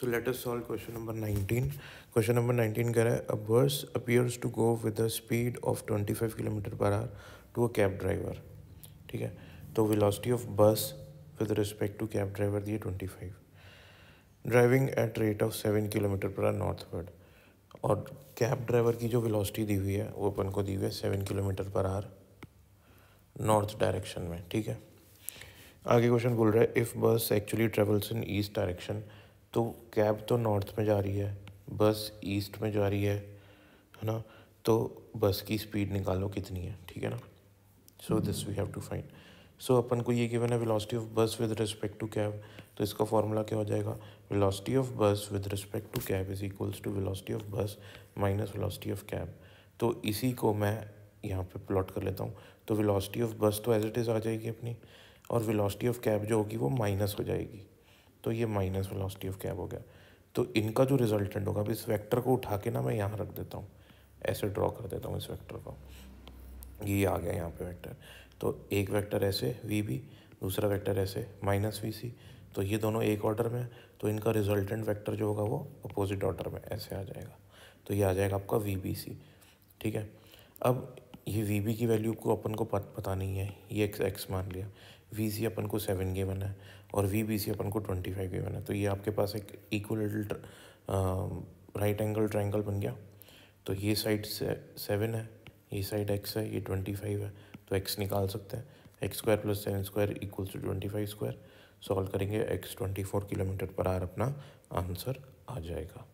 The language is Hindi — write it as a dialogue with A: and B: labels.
A: सो let us solve question number nineteen question number nineteen कह रहा है a bus appears to go with the speed of twenty five kilometre per hour to a cab driver ठीक है तो velocity of bus with respect to cab driver दिए twenty five driving at rate of seven kilometre per hour northward और कैब ड्राइवर की जो वेलोसिटी दी हुई है वो अपन को दी हुई है seven kilometre per hour north direction में ठीक है आगे क्वेश्चन बोल रहा है if bus actually travels in east direction तो कैब तो नॉर्थ में जा रही है बस ईस्ट में जा रही है है ना तो बस की स्पीड निकालो कितनी है ठीक है ना so this we have to find so अपन को ये गिवन है velocity of bus with respect to cab तो इसका फॉर्मूला क्या हो जाएगा velocity of bus with respect to cab is equals to velocity of bus minus velocity of cab तो इसी को मैं यहाँ पे प्लॉट कर लेता हूँ तो वेलोसिटी ऑफ बस तो एज इट इज़ आ जाएगी अपनी और वेलोसिटी ऑफ कैब जो होगी वो माइनस हो जाएगी तो ये माइनस वेलोसिटी ऑफ कैब हो गया तो इनका जो रिजल्टेंट होगा अब इस वेक्टर को उठा के ना मैं यहाँ रख देता हूँ ऐसे ड्रॉ कर देता हूँ इस वेक्टर को ये आ गया यहाँ पे वेक्टर तो एक वेक्टर ऐसे वी बी दूसरा वेक्टर ऐसे माइनस वी सी तो ये दोनों एक ऑर्डर में तो इनका रिजल्टेंट वेक्टर जो होगा वो अपोजिट ऑर्डर में ऐसे आ जाएगा तो ये आ जाएगा आपका वी बी सी ठीक है अब ये वी बी की वैल्यू को अपन को पता नहीं है ये एक्स एक्स मान लिया वी सी अपन को सेवन बना है और वी बी सी अपन को ट्वेंटी फाइव बना है तो ये आपके पास एक इक्वल राइट एंगल ट्राइंगल बन गया तो ये साइड से सेवन है ये साइड एक्स है ये ट्वेंटी फाइव है तो एक्स निकाल सकते हैं X square plus seven square equals to twenty five square solve करेंगे X twenty four kilometre per hour अपना आंसर आ जाएगा